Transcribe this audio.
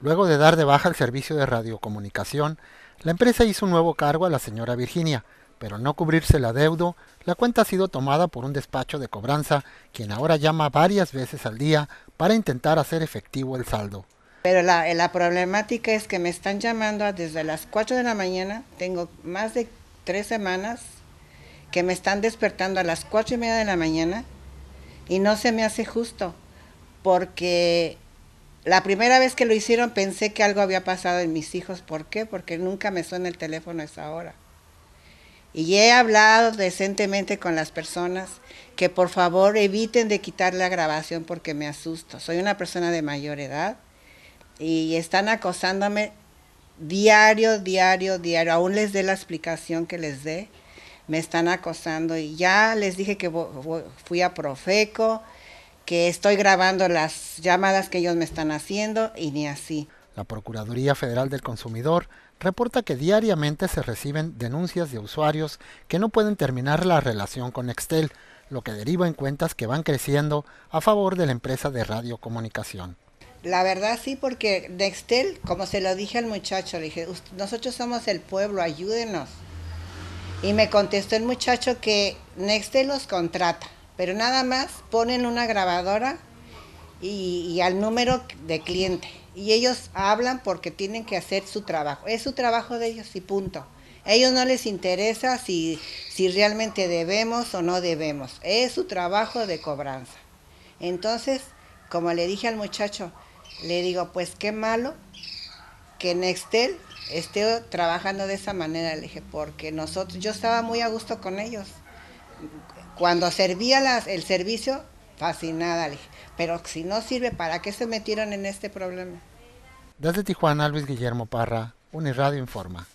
Luego de dar de baja el servicio de radiocomunicación, la empresa hizo un nuevo cargo a la señora Virginia, pero al no cubrirse la deuda, la cuenta ha sido tomada por un despacho de cobranza, quien ahora llama varias veces al día para intentar hacer efectivo el saldo. Pero la, problemática es que me están llamando desde las 4 de la mañana, tengo más de tres semanas que me están despertando a las 4 y media de la mañana y no se me hace justo porque la primera vez que lo hicieron pensé que algo había pasado en mis hijos. ¿Por qué? Porque nunca me suena el teléfono a esa hora. Y he hablado decentemente con las personas que por favor eviten de quitar la grabación porque me asusto. Soy una persona de mayor edad y están acosándome diario, diario, diario. Aún les dé la explicación que les dé. Me están acosando y ya les dije que fui a Profeco que estoy grabando las llamadas que ellos me están haciendo y ni así. La Procuraduría Federal del Consumidor reporta que diariamente se reciben denuncias de usuarios que no pueden terminar la relación con Nextel, lo que deriva en cuentas que van creciendo a favor de la empresa de radiocomunicación. La verdad sí, porque Nextel, como se lo dije al muchacho, le dije, nosotros somos el pueblo, ayúdenos. Y me contestó el muchacho que Nextel los contrata pero nada más ponen una grabadora y, al número de cliente. Y ellos hablan porque tienen que hacer su trabajo. Es su trabajo de ellos y punto. A ellos no les interesa si, si realmente debemos o no debemos. Es su trabajo de cobranza. Entonces, como le dije al muchacho, le digo, pues qué malo que Nextel esté trabajando de esa manera. Le dije, porque nosotros, yo estaba muy a gusto con ellos cuando servía las, el servicio, fascinada, pero si no sirve, ¿para qué se metieron en este problema? Desde Tijuana, Luis Guillermo Parra, Uniradio Informa.